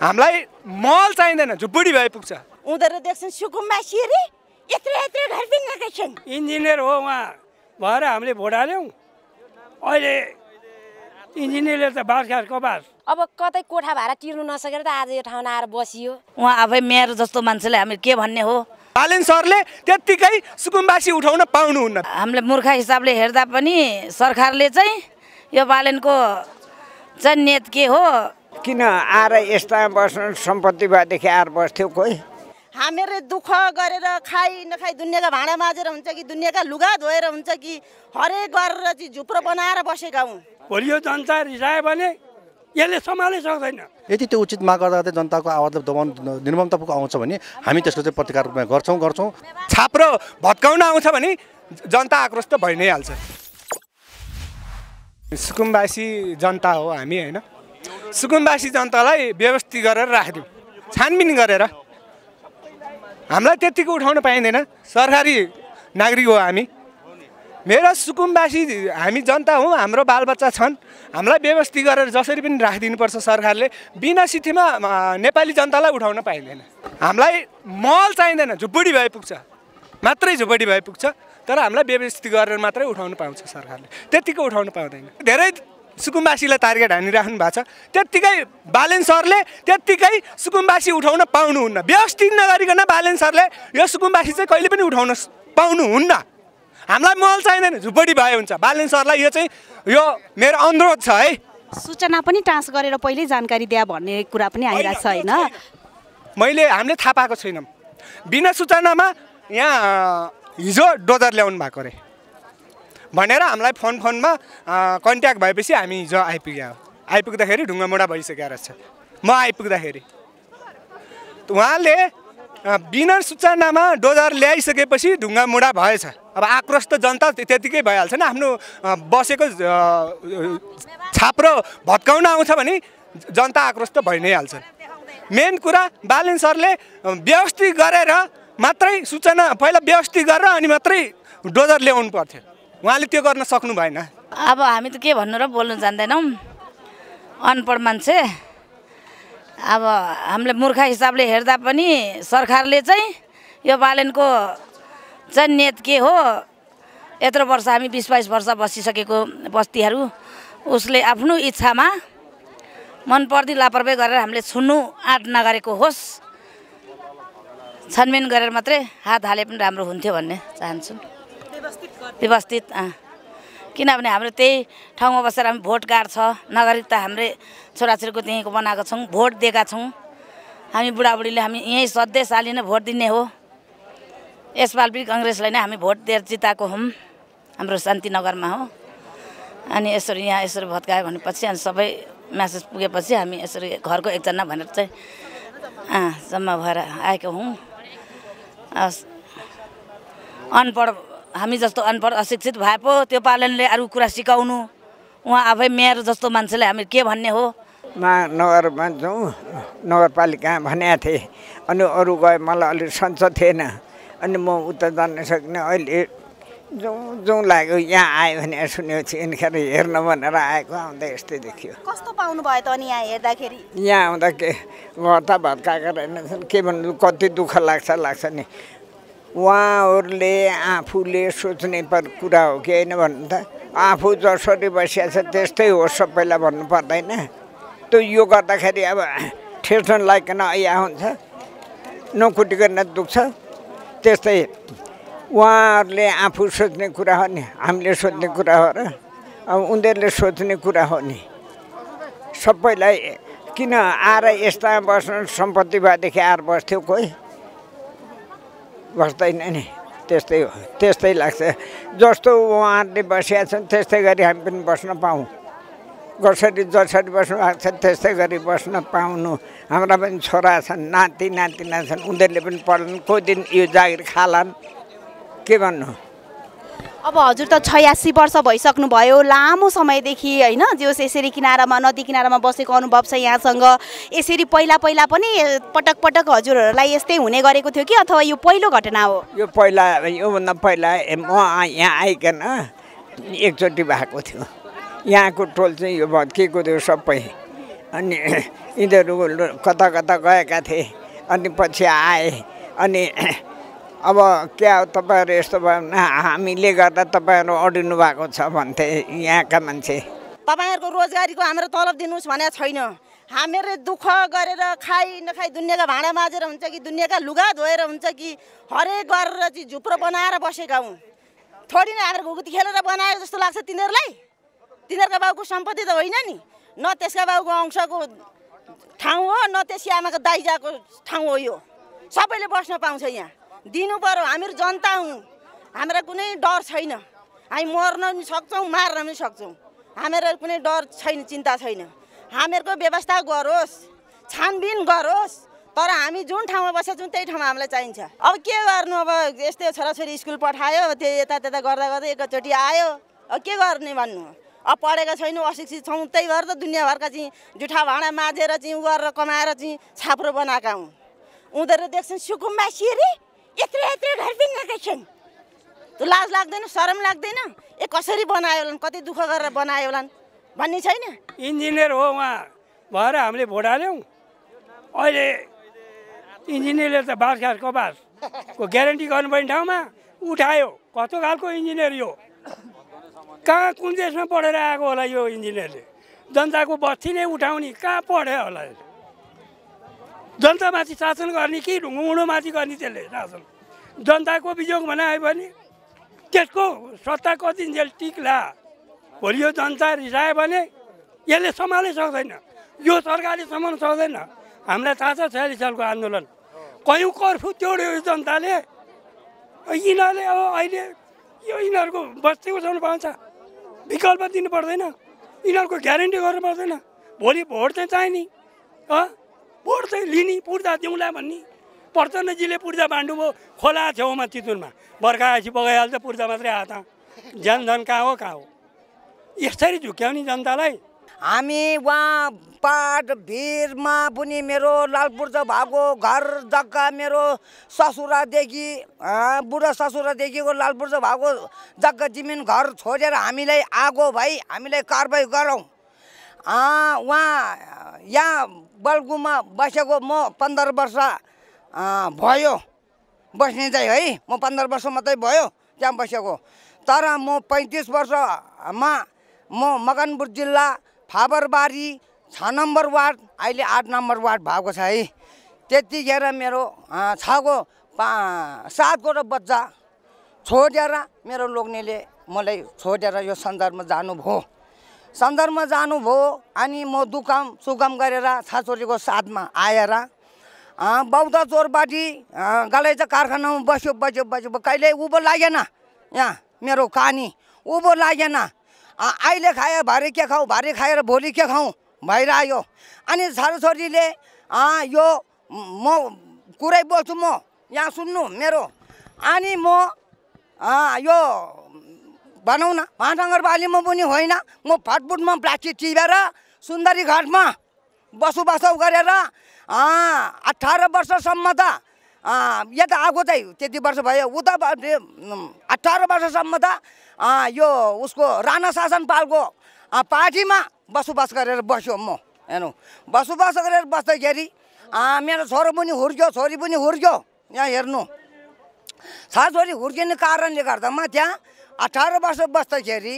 हामीलाई मल चाहिँदैन झुपडी भए पुग्छ उनीहरू देख्छन् सुकुममा सिरी यत्रो यत्रो घर छन् इन्जिनियर हो उहाँ भएर हामीले भोट हाल्यौँ अहिले इन्जिनियरले त बास घाँसको बास अब कतै कोठा भाडा तिर्नु नसकेर त आज यो ठाउँमा आएर बसियो उहाँ आफै मेयर जस्तो मान्छेले हामीले के भन्ने हो बालेन सरले त्यत्तिकै सुकुम्बासी उठाउन पाउनुहुन्न हामीले मूर्ख हिसाबले हेर्दा पनि सरकारले चाहिँ यो बालेनको चाहिँ नेत के हो किन आएर यस्ता बस्नु भएदेखि आएर बस्थ्यो कोही हामीहरूले दुःख गरेर खाइ नखाइ दुनियाँका भाँडा माझेर हुन्छ कि दुनियाँका लुगा धोएर हुन्छ कि हरेक गरेर चाहिँ झुप्रो बनाएर बसेका हौँ भोलि यो जनता रिसायो भने यसले सम्हालै सक्दैन यदि त्यो उचित माग गर्दा गर्दै जनताको आवाज दबाउनु निर्ममतापूर्वक आउँछ भने हामी त्यसको चाहिँ प्रतिकार रूपमा गर्छौँ गर्छौँ छाप्रो भत्काउन आउँछ भने जनता आक्रोश त भइ नै हाल्छ सुकुम्बासी जनता हो हामी होइन सुकुम्बासी जनतालाई व्यवस्थित गरेर राखिदिउँ छानबिन गरेर हामीलाई त्यत्तिको उठाउन पाइँदैन सरकारी नागरिक हो हामी मेरो सुकुम्बासी हामी जनता हौँ हाम्रो बालबच्चा छन् हामीलाई व्यवस्थित गरेर जसरी पनि राखिदिनुपर्छ सरकारले बिना सिथीमा नेपाली जनतालाई उठाउन पाइँदैन हामीलाई मल चाहिँदैन झुप्पडी भए पुग्छ मात्रै झुप्पडी भए पुग्छ तर हामीलाई व्यवस्थित गरेर मात्रै उठाउनु पाउँछ सरकारले त्यत्तिको उठाउनु पाउँदैन धेरै सुकुम्बासीलाई टार्गेट हानिराख्नु भएको छ त्यत्तिकै बालेन सरले त्यत्तिकै सुकुम्बासी उठाउन पाउनुहुन्न व्यवस्थित नगरिकन बालेन सरले यो सुकुम्बासी चाहिँ कहिले पनि उठाउन पाउनुहुन्न हामीलाई मल चाहिँदैन झुपडी भए हुन्छ बालेन सरलाई यो चाहिँ यो मेरो अनुरोध छ है सूचना पनि ट्रान्स गरेर पहिल्यै जानकारी दिए भन्ने कुरा पनि आइरहेको छ होइन मैले हामीले थाहा पाएको छैनौँ बिना सूचनामा यहाँ हिजो डोजर ल्याउनु भएको अरे भनेर हामीलाई फोन फोनमा कन्ट्याक्ट भएपछि हामी हिजो आइपुग्यो आइपुग्दाखेरि ढुङ्गामुढा भइसकेको रहेछ म आइपुग्दाखेरि उहाँले बिना सूचनामा डोजर ल्याइसकेपछि ढुङ्गामुढा भएछ अब आक्रोश त जनता त्यतिकै भइहाल्छ नि आफ्नो बसेको छाप्रो भत्काउन आउँछ भने जनता आक्रोश त भइ नै हाल्छ मेन कुरा बालन सरले व्यवस्थित गरेर मात्रै सूचना पहिला व्यवस्थित गरेर अनि मात्रै डोजर ल्याउनु पर्थ्यो उहाँले त्यो गर्न सक्नु भएन अब हामी त के भन्नु र बोल्नु जान्दैनौँ अनपढ मान्छे अब हामीले मूर्ख हिसाबले हेर्दा पनि सरकारले चाहिँ यो बालनको चाहिँ नेत के हो यत्रो वर्ष हामी बिस बाइस वर्ष बसिसकेको बस्तीहरू उसले आफ्नो इच्छामा मनपर्दी लापरवाही गरेर हामीले छुनु आँट नगरेको होस् छानबिन गरेर मात्रै हात हाले पनि राम्रो हुन्थ्यो भन्ने चाहन्छु व्यवस्थित किनभने हाम्रो त्यही ठाउँमा बसेर हामी भोट गाड्छ नागरिकता नागरिकता हाम्रै छोराछोरीको त्यहीँको बनाएको छौँ भोट दिएका छौँ हामी बुढाबुढीले हामी यहीँ सधैँ नै भोट दिने हो यसपाल पनि कङ्ग्रेसलाई नै हामी भोट दिएर जिताएको हौँ हाम्रो शान्तिनगरमा हो अनि यसरी यहाँ यसरी भत्कायो भनेपछि अनि सबै म्यासेज पुगेपछि हामी यसरी घरको एकजना भनेर चाहिँ जम्मा भएर आएको हौँ अनपढ हामी जस्तो अनपढ अशिक्षित भए पो त्यो पालनले अरू कुरा सिकाउनु उहाँ आफै मेयर जस्तो मान्छेले हामी के भन्ने हो म नगरमा जाउँ नगरपालिका भनेको थिएँ अनि अरू गए मलाई अलिक सन्चो थिएन अनि म उता जान सकिनँ अहिले जाउँ जाउँ लाग्यो यहाँ आयो भने सुनेपछि यिनीखेर हेर्न भनेर आएको आउँदा यस्तै देखियो कस्तो पाउनु भयो त अनि यहाँ हेर्दाखेरि यहाँ आउँदा के घर त भत्काएको रहेन के भन्नु कति दुःख लाग्छ लाग्छ नि उहाँहरूले आफूले सोच्ने पर कुरा हो कि होइन भन्नु त आफू जसरी बसिया छ त्यस्तै हो सबैलाई भन्नु पर्दैन त्यो यो गर्दाखेरि अब ठेसन लाइकन या हुन्छ गर्न दुख्छ त्यस्तै उहाँहरूले आफू सोच्ने कुरा हो नि हामीले सोध्ने कुरा हो र अब उनीहरूले सोच्ने कुरा हो नि सबैलाई किन आएर यस्ता बस्नु सम्पत्ति भएदेखि आएर बस्थ्यो कोही बस्दैन नि त्यस्तै हो त्यस्तै लाग्छ जस्तो उहाँहरूले बसिया छन् त्यस्तै गरी हामी पनि बस्न पाऊँ कसरी जसरी बस्नु भएको छ त्यस्तै गरी बस्न पाउनु हाम्रा पनि छोरा छन् नाति नातिना छन् उनीहरूले पनि पढ्न कोही दिन यो जागिर खालान् के भन्नु अब हजुर त छयासी वर्ष भइसक्नुभयो लामो समयदेखि होइन जोस् यसरी किनारामा नदी किनारामा बसेको अनुभव छ यहाँसँग यसरी पहिला पहिला पनि पटक पटक हजुरहरूलाई यस्तै हुने गरेको थियो कि अथवा यो पहिलो घटना हो यो पहिला योभन्दा पहिला म यहाँ आइकन एकचोटि भएको थियो यहाँको टोल चाहिँ यो भत्किएको थियो सबै अनि यिनीहरू कता कता गएका थिए अनि पछि आए अनि अब क्या तपाईँहरू यस्तो भयो भने हामीले गर्दा तपाईँहरू अडिनु भएको छ भन्थे यहाँका मान्छे तपाईँहरूको रोजगारीको हाम्रो तलब दिनुहोस् भनेर छैन हामीहरूले दुःख गरेर खाइ नखाइ दुनियाँका भाँडा माझेर हुन्छ कि दुनियाँका लुगा धोएर हुन्छ कि हरेक गरेर चाहिँ झुप्रो बनाएर बसेका हौँ थोडी नै हाम्रो घुगुती खेलेर बनाएको जस्तो लाग्छ तिनीहरूलाई तिनीहरूका बाउको सम्पत्ति त होइन नि न त्यसका बाउको अंशको ठाउँ हो न त्यस आमाको दाइजाको ठाउँ हो यो सबैले बस्न पाउँछ यहाँ दिनु पर्यो हामीहरू जनता हौँ हामीलाई कुनै डर छैन हामी मर्न पनि सक्छौँ मार्न पनि सक्छौँ हामीहरू कुनै डर छैन चिन्ता छैन हामीहरूको व्यवस्था गरोस् छानबिन गरोस् तर हामी जुन ठाउँमा बसेको छौँ त्यही ठाउँमा हामीलाई चाहिन्छ अब के गर्नु अब यस्तै छोराछोरी स्कुल पठायो त्यो यता त्यता गर्दा गर्दै एकचोटि आयो अब के गर्ने भन्नु अब पढेको छैनौँ अशिक्षित छौँ त्यही भएर त दुनियाँभरका चाहिँ जुठा भाँडा माझेर चाहिँ गरेर कमाएर चाहिँ छाप्रो बनाएका हौँ उनीहरू देख्छन् सुकुम्बा सिरी यत्रो यत्रो घर पिङ्गेका छन् त्यो लाज लाग्दैन सरम लाग्दैन ए कसरी बनायो होला कति दुःख गरेर बनायो होला भन्ने छैन इन्जिनियर हो उहाँ भएर हामीले भोट हाल्यौँ अहिले इन्जिनियरले त बास घाँस कपासको ग्यारेन्टी गर्नुपर्ने ठाउँमा उठायो कस्तो खालको इन्जिनियर यो कहाँ कुन देशमा पढेर आएको होला यो इन्जिनियरले जनताको नै उठाउने कहाँ पढ्यो होला जनतामाथि शासन गर्ने कि ढुङ्गुमुडोमाथि गर्ने त्यसले शासन जनताको बिजोग बनायो भने त्यसको सत्ता कति जेल टिक्ला भोलि यो जनता रिसायो भने यसले सम्हाल्नै सक्दैन यो सरकारले सम्हाल्नु सक्दैन हामीलाई थाहा छ छयालिस सालको आन्दोलन कयौँ कर्फ्यू तोड्यो जनताले यिनीहरूले अब अहिले यो यिनीहरूको बस्ती उठाउनु पाउँछ विकल्प दिनु पर्दैन यिनीहरूको ग्यारेन्टी गर्नु पर्दैन भोलि भोट चाहिँ चाहिने चाहिँ लिने पुर्दा दिउँला भन्ने प्रचण्डजीले पुर्जा बाँड्नुभयो खोला छेउमा चितुनमा बर्खा आएपछि बगाइहाल्छ पुर्जा मात्रै हात झन् धन कहाँ हो कहाँ हो यसरी झुक्याउने जनतालाई हामी वहाँ पाठ भिरमा पनि मेरो लाल लालपुर्ज भएको घर जग्गा मेरो ससुरादेखि बुढा ससुरादेखिको लालपुर्ज भएको जग्गा जमिन घर छोडेर हामीलाई आगो भाइ हामीलाई कारवाही गरौँ उहाँ यहाँ बल्गुमा बसेको म पन्ध्र वर्ष भयो बस्ने चाहिँ है म पन्ध्र वर्ष मात्रै भयो त्यहाँ बसेको तर म पैँतिस वर्षमा म मगनपुर जिल्ला फाबरबारी छ नम्बर वार्ड अहिले आठ नम्बर वार्ड भएको छ है त्यतिखेर मेरो छको पा सातवटा बच्चा छोडेर मेरो लोग्नेले मलाई छोडेर यो संसारमा जानुभयो सन्दर्भमा जानुभयो अनि म दुकाम सुकाम गरेर छाछोरीको साथमा आएर बौद्ध चोरपाटी गलैचा कारखानामा बस्यो बस्यो बस्यो कहिले उँभो लागेन यहाँ मेरो कानी उँभो लागेन अहिले खायो भारी के खाऊ भारी खाएर भोलि के खाउँ भइरह्यो अनि छोराछोरीले यो म कुरै बोल्छु म यहाँ सुन्नु मेरो अनि म यो भनौँ न महानगरपालिकामा पनि होइन म फटफुटमा प्लास्टिक चिबेर सुन्दरी घाटमा बसोबासो गरेर अठार वर्षसम्म त यता आएको चाहिँ त्यति वर्ष भयो उता अठार वर्षसम्म त यो उसको राणा शासन पालको पार्टीमा बसोबास गरेर बस्यो म हेर्नु बसोबास गरेर बस्दाखेरि मेरो छोरो पनि हुर्क्यो छोरी पनि हुर्क्यो यहाँ हेर्नु छोरी हुर्किने कारणले गर्दामा त्यहाँ अठार वर्ष बस्दाखेरि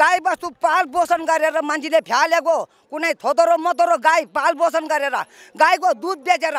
गाई बस्तु पाल पोषण गरेर मान्छेले फ्यालेको कुनै थोतरो मतरो गाई पाल पोषण गरेर गाईको दुध बेचेर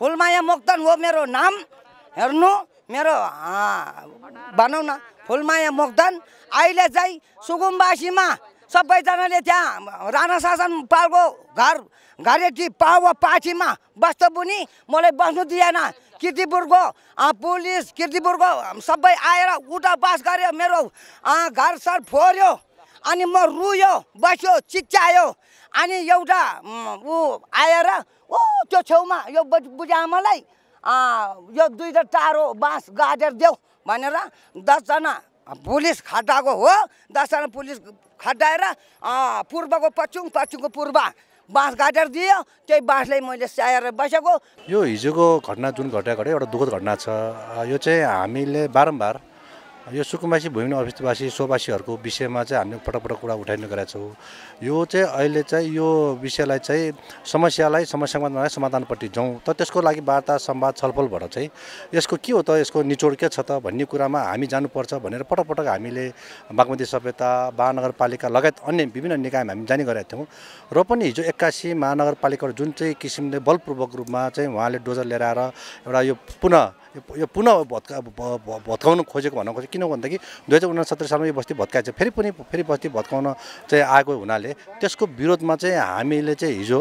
फुलमाया मोक्तान हो मेरो नाम हेर्नु मेरो भनौँ न फुलमाया मोक्तान अहिले चाहिँ सुगुम्बासीमा सबैजनाले त्यहाँ राणा शासन पालको घर घरेटी पाव पाठीमा बस्छ पनि मलाई बस्नु दिएन किर्तिपुरको पुलिस किर्तिपुरको सबै आएर उता पास गऱ्यो मेरो घर सर फोर्यो अनि म रुयो बस्यो चिच्यायो अनि एउटा ऊ आएर ओ त्यो छेउमा यो बुझामालाई यो दुईवटा टाढो बाँस गाडेर देऊ भनेर दसजना पुलिस खटाएको हो दसजना पुलिस खटाएर पूर्वको पश्चिम पश्चिमको पूर्व बाँस काटेर दियो त्यही बाँसलाई मैले स्याएर बसेको यो हिजोको घटना जुन घटेको घट्यो एउटा दुःखद घटना छ यो चाहिँ हामीले बारम्बार यो सुकुम्बासी भूमि अभिवासी सोवासीहरूको विषयमा चाहिँ हामीले पटक पटक कुरा उठाइने गरेका छौँ यो चाहिँ अहिले चाहिँ यो विषयलाई चाहिँ समस्यालाई समस्यामा समाधानपट्टि जाउँ त त्यसको लागि वार्ता संवाद छलफलबाट चाहिँ यसको के हो त यसको निचोड के छ त भन्ने कुरामा हामी जानुपर्छ भनेर पटक पटक हामीले बागमती सभ्यता महानगरपालिका लगायत अन्य विभिन्न निकायमा हामी जाने गरेका थियौँ र पनि हिजो एक्कासी महानगरपालिकाहरू जुन चाहिँ किसिमले बलपूर्वक रूपमा चाहिँ उहाँले डोजर लिएर आएर एउटा यो पुनः यो पुनः भत्का भत्काउन खोजेको भन्न खोजेको किन भन्दाखेरि दुई हजार उनासत्तरी सालमा यो बस्ती भत्काएछ फेरि पनि फेरि बस्ती भत्काउन चाहिँ आएको हुनाले त्यसको विरोधमा चाहिँ हामीले चाहिँ हिजो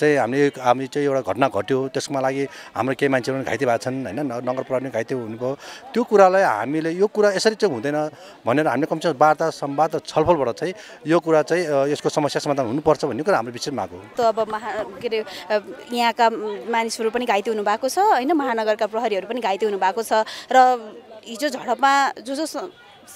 चाहिँ हामीले हामी चाहिँ एउटा घटना घट्यो त्यसमा लागि हाम्रो केही मान्छेहरू पनि घाइते भएको छन् होइन नगरपालिका पनि घाइते हुनुभयो त्यो कुरालाई हामीले यो कुरा यसरी चाहिँ हुँदैन भनेर हामीले कमसेकम वार्ता सम्वाद र छलफलबाट चाहिँ यो कुरा चाहिँ यसको समस्या समाधान हुनुपर्छ भन्ने कुरा हाम्रो विषयमा आएको हो अब महा के अरे यहाँका मानिसहरू पनि घाइते हुनुभएको छ होइन महानगरका प्रहरीहरू पनि घाइते हुनुभएको छ र हिजो झडपमा जो जो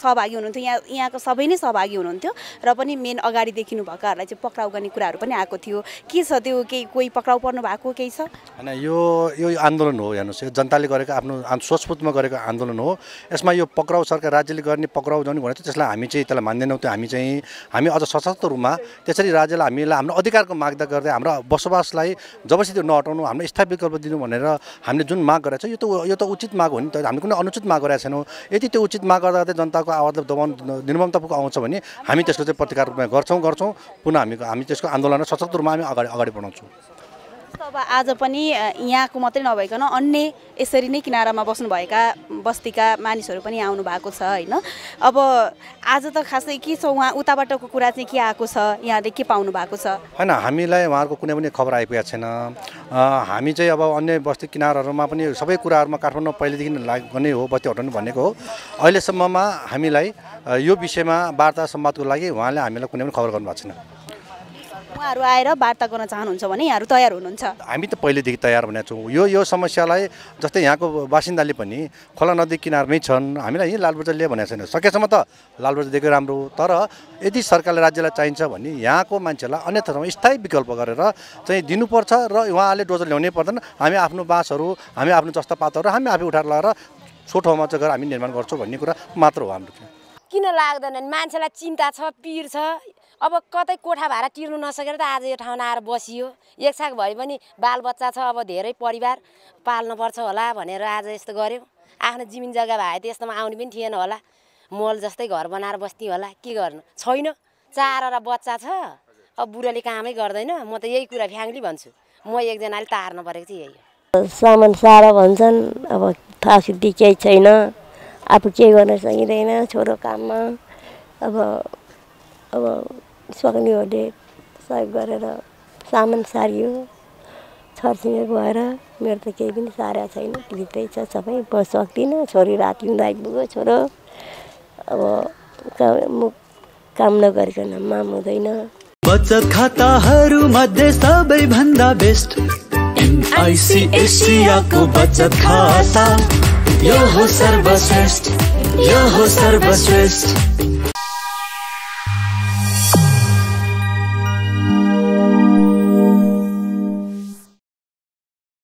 सहभागी हुनुहुन्थ्यो यहाँ यहाँको सबै नै सहभागी हुनुहुन्थ्यो र पनि मेन अगाडि देखिनु देखिनुभएकाहरूलाई चाहिँ पक्राउ गर्ने कुराहरू पनि आएको थियो के छ त्यो केही कोही पक्राउ पर्नु भएको केही छ होइन यो यो आन्दोलन हो हेर्नुहोस् यो जनताले गरेको आफ्नो स्वस्फूर्तमा गरेको आन्दोलन हो यसमा यो पक्राउ सरकार राज्यले गर्ने पक्राउ जाने भनेर त्यसलाई हामी चाहिँ त्यसलाई मान्दैनौँ त्यो हामी चाहिँ हामी अझ सशक्त रूपमा त्यसरी राज्यलाई हामीलाई हाम्रो अधिकारको माग गर्दै हाम्रो बसोबासलाई जबसित नहटाउनु हाम्रो स्थायी विकल्प दिनु भनेर हामीले जुन माग गरेको छ यो त यो त उचित माग हो नि त हामीले कुनै अनुचित माग गरेका छैनौँ यदि त्यो उचित माग गर्दा जनता जनताको आवाजलाई दबाउन निर्ममतापूर्वक आउँछ भने हामी त्यसको चाहिँ प्रतिकार गर्छौँ गर्छौँ पुनः हामी हामी त्यसको आन्दोलनलाई सशक्त रूपमा हामी अगाडि अगाडि बढाउँछौँ अब आज पनि यहाँको मात्रै नभइकन अन्य यसरी नै किनारामा बस्नुभएका बस्तीका मानिसहरू पनि आउनु भएको छ होइन अब आज त खासै के छ उहाँ उताबाटको कुरा चाहिँ के आएको छ यहाँले के पाउनु भएको छ होइन हामीलाई उहाँहरूको कुनै पनि खबर आइपुगेको छैन हामी चाहिँ अब अन्य बस्ती किनारहरूमा पनि सबै कुराहरूमा काठमाडौँ पहिलेदेखि नै हो बत्ती हटाउनु भनेको हो अहिलेसम्ममा हामीलाई यो विषयमा वार्ता सम्वादको लागि उहाँले हामीलाई कुनै पनि खबर गर्नुभएको छैन उहाँहरू आएर वार्ता गर्न चाहनुहुन्छ भने यहाँहरू तयार हुनुहुन्छ हामी त पहिलेदेखि तयार भनेको छौँ यो यो समस्यालाई जस्तै यहाँको बासिन्दाले पनि खोला नदी किनारमै छन् हामीलाई यहीँ लालबजारले भनेको छैन सकेसम्म त लालबजारदेखि राम्रो तर यदि सरकारले राज्यलाई चाहिन्छ भने यहाँको मान्छेलाई अन्य ठाउँमा स्थायी विकल्प गरेर चाहिँ दिनुपर्छ र उहाँले डोजर ल्याउनै पर्दैन हामी आफ्नो बाँसहरू हामी आफ्नो जस्ता पातहरू हामी आफै उठाएर लगाएर छो ठाउँमा चाहिँ गएर हामी निर्माण गर्छौँ भन्ने कुरा मात्र हो हाम्रो किन लाग्दैन मान्छेलाई चिन्ता छ पिर छ अब कतै कोठा भाडा तिर्नु नसकेर त आज यो ठाउँमा आएर बसियो एकसाक भए पनि बालबच्चा छ अब धेरै परिवार पाल्नुपर्छ होला भनेर आज यस्तो गऱ्यो आफ्नो जिमिन जग्गा भए त यस्तोमा आउने पनि थिएन होला मल जस्तै घर बनाएर बस्थ्यौँ होला के गर्नु छैन चारवटा बच्चा छ अब बुढाले कामै गर्दैन म त यही कुरा फ्याङ्ली भन्छु म एकजनाले तार्नु परेको थिएँ यही सामान सारा भन्छन् अब थासुद्धी केही छैन आफू केही गर्न सकिँदैन छोरो काममा अब अब सक्नेहरूले सहयोग गरेर सामान सारियो छरछिमे गएर मेरो त केही पनि सारा छैन भित्रै छ सबै म सक्दिनँ छोरी राति हुँदा आइपुग्यो छोरो अब काम म काम नगरिकन माम हुँदैन बचत खाताहरू मध्ये सबैभन्दा बेस्ट एमआइसी बचत खाता यो हो सर्वश्रेष्ठ यो हो सर्वश्रेष्ठ